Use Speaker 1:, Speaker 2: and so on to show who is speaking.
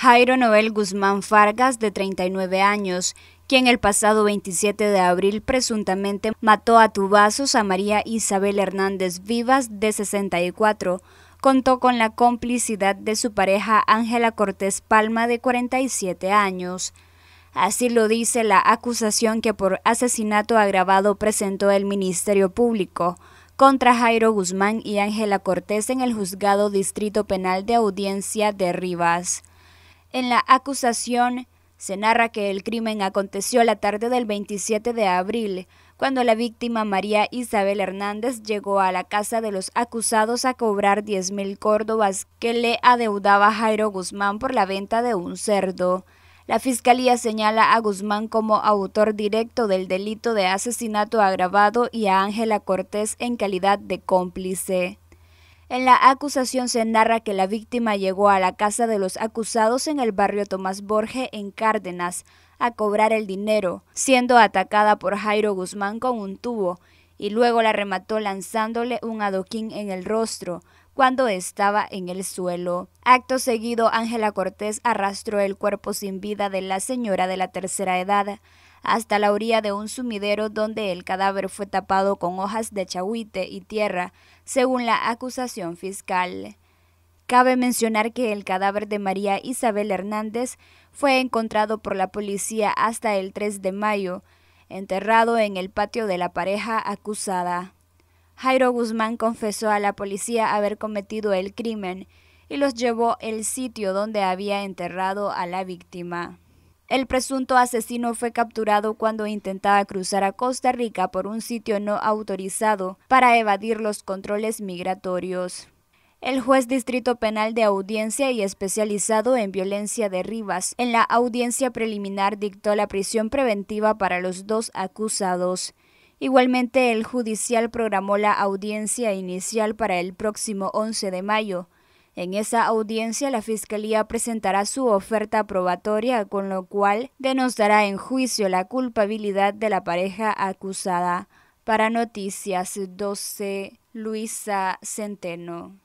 Speaker 1: Jairo Noel Guzmán Fargas, de 39 años, quien el pasado 27 de abril presuntamente mató a tubazos a María Isabel Hernández Vivas, de 64, contó con la complicidad de su pareja Ángela Cortés Palma, de 47 años. Así lo dice la acusación que por asesinato agravado presentó el Ministerio Público contra Jairo Guzmán y Ángela Cortés en el Juzgado Distrito Penal de Audiencia de Rivas. En la acusación se narra que el crimen aconteció la tarde del 27 de abril, cuando la víctima María Isabel Hernández llegó a la casa de los acusados a cobrar 10 mil córdobas que le adeudaba Jairo Guzmán por la venta de un cerdo. La fiscalía señala a Guzmán como autor directo del delito de asesinato agravado y a Ángela Cortés en calidad de cómplice. En la acusación se narra que la víctima llegó a la casa de los acusados en el barrio Tomás Borge en Cárdenas a cobrar el dinero, siendo atacada por Jairo Guzmán con un tubo y luego la remató lanzándole un adoquín en el rostro cuando estaba en el suelo. Acto seguido, Ángela Cortés arrastró el cuerpo sin vida de la señora de la tercera edad hasta la orilla de un sumidero donde el cadáver fue tapado con hojas de chahuite y tierra, según la acusación fiscal. Cabe mencionar que el cadáver de María Isabel Hernández fue encontrado por la policía hasta el 3 de mayo, enterrado en el patio de la pareja acusada. Jairo Guzmán confesó a la policía haber cometido el crimen y los llevó al sitio donde había enterrado a la víctima. El presunto asesino fue capturado cuando intentaba cruzar a Costa Rica por un sitio no autorizado para evadir los controles migratorios. El juez Distrito Penal de Audiencia y especializado en violencia de Rivas, en la audiencia preliminar dictó la prisión preventiva para los dos acusados. Igualmente, el judicial programó la audiencia inicial para el próximo 11 de mayo, en esa audiencia la Fiscalía presentará su oferta probatoria, con lo cual denostará en juicio la culpabilidad de la pareja acusada. Para Noticias 12, Luisa Centeno.